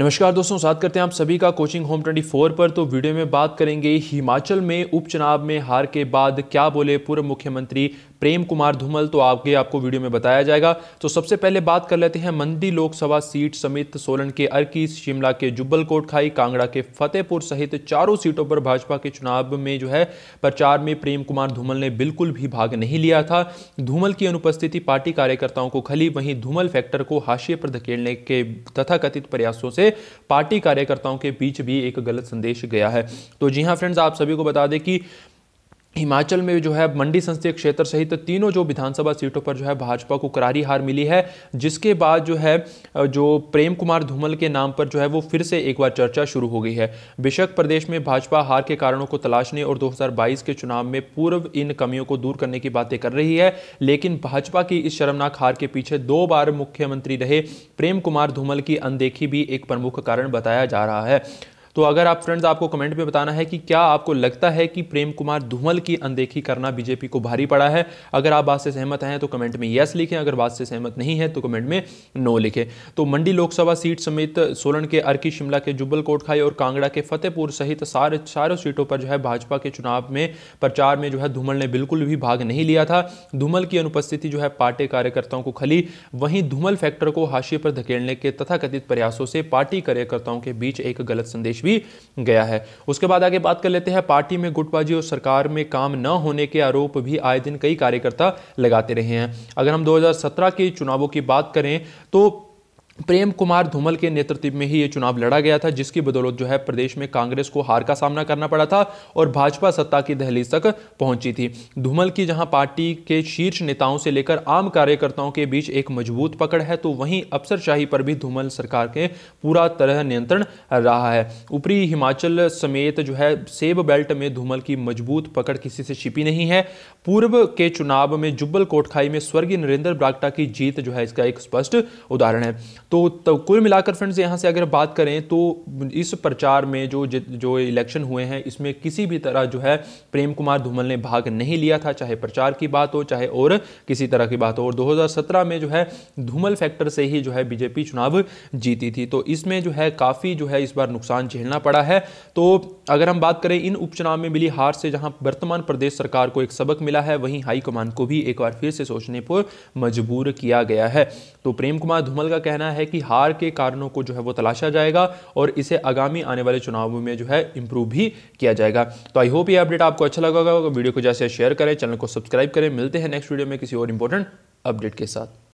नमस्कार दोस्तों स्वागत करते हैं आप सभी का कोचिंग होम 24 पर तो वीडियो में बात करेंगे हिमाचल में उपचुनाव में हार के बाद क्या बोले पूर्व मुख्यमंत्री प्रेम कुमार धूमल तो आगे आपको वीडियो में बताया जाएगा तो सबसे पहले बात कर लेते हैं मंडी लोकसभा सीट समेत सोलन के अर्की शिमला के जुब्बल कोटखाई कांगड़ा के फतेहपुर सहित चारों सीटों पर भाजपा के चुनाव में जो है प्रचार में प्रेम कुमार धूमल ने बिल्कुल भी भाग नहीं लिया था धूमल की अनुपस्थिति पार्टी कार्यकर्ताओं को खली वहीं धूमल फैक्टर को हाशिए पर धकेलने के तथाकथित प्रयासों से पार्टी कार्यकर्ताओं के बीच भी एक गलत संदेश गया है तो जी हाँ फ्रेंड्स आप सभी को बता दें कि हिमाचल में जो है मंडी संसदीय क्षेत्र सहित तीनों जो विधानसभा सीटों पर जो है भाजपा को करारी हार मिली है जिसके बाद जो है जो प्रेम कुमार धूमल के नाम पर जो है वो फिर से एक बार चर्चा शुरू हो गई है बेशक प्रदेश में भाजपा हार के कारणों को तलाशने और 2022 के चुनाव में पूर्व इन कमियों को दूर करने की बातें कर रही है लेकिन भाजपा की इस शर्मनाक हार के पीछे दो बार मुख्यमंत्री रहे प्रेम कुमार धूमल की अनदेखी भी एक प्रमुख कारण बताया जा रहा है तो अगर आप फ्रेंड्स आपको कमेंट में बताना है कि क्या आपको लगता है कि प्रेम कुमार धूमल की अनदेखी करना बीजेपी को भारी पड़ा है अगर आप बात से सहमत हैं तो कमेंट में यस लिखें अगर बात से सहमत नहीं है तो कमेंट में नो लिखें तो मंडी लोकसभा सीट समेत सोलन के अर्की शिमला के जुब्बल कोटखाई और कांगड़ा के फतेहपुर सहित सारे चारों सीटों पर जो है भाजपा के चुनाव में प्रचार में जो है धूमल ने बिल्कुल भी भाग नहीं लिया था धूमल की अनुपस्थिति जो है पार्टी कार्यकर्ताओं को खली वहीं धूमल फैक्टर को हाशिए पर धकेलने के तथाकथित प्रयासों से पार्टी कार्यकर्ताओं के बीच एक गलत संदेश भी गया है उसके बाद आगे बात कर लेते हैं पार्टी में गुटबाजी और सरकार में काम न होने के आरोप भी आए दिन कई कार्यकर्ता लगाते रहे हैं अगर हम 2017 के चुनावों की बात करें तो प्रेम कुमार धूमल के नेतृत्व में ही ये चुनाव लड़ा गया था जिसकी बदौलत जो है प्रदेश में कांग्रेस को हार का सामना करना पड़ा था और भाजपा सत्ता की दहलीज तक पहुंची थी धूमल की जहां पार्टी के शीर्ष नेताओं से लेकर आम कार्यकर्ताओं के बीच एक मजबूत पकड़ है तो वहीं अफसरशाही पर भी धूमल सरकार के पूरा तरह नियंत्रण रहा है ऊपरी हिमाचल समेत जो है सेब बेल्ट में धूमल की मजबूत पकड़ किसी से छिपी नहीं है पूर्व के चुनाव में जुब्बल कोटखाई में स्वर्गीय नरेंद्र बरागटा की जीत जो है इसका एक स्पष्ट उदाहरण है तो, तो कुल मिलाकर फ्रेंड्स यहाँ से अगर बात करें तो इस प्रचार में जो जो इलेक्शन हुए हैं इसमें किसी भी तरह जो है प्रेम कुमार धूमल ने भाग नहीं लिया था चाहे प्रचार की बात हो चाहे और किसी तरह की बात हो और 2017 में जो है धूमल फैक्टर से ही जो है बीजेपी चुनाव जीती थी तो इसमें जो है काफ़ी जो है इस बार नुकसान झेलना पड़ा है तो अगर हम बात करें इन उपचुनाव में मिली हार से जहाँ वर्तमान प्रदेश सरकार को एक सबक मिला है वहीं हाईकमान को भी एक बार फिर से सोचने पर मजबूर किया गया है तो प्रेम कुमार धूमल का कहना है है कि हार के कारणों को जो है वो तलाशा जाएगा और इसे आगामी आने वाले चुनावों में जो है इंप्रूव भी किया जाएगा तो आई होप ये अपडेट आपको अच्छा लगा होगा वीडियो को जैसे शेयर करें चैनल को सब्सक्राइब करें मिलते हैं नेक्स्ट वीडियो में किसी और इंपॉर्टेंट अपडेट के साथ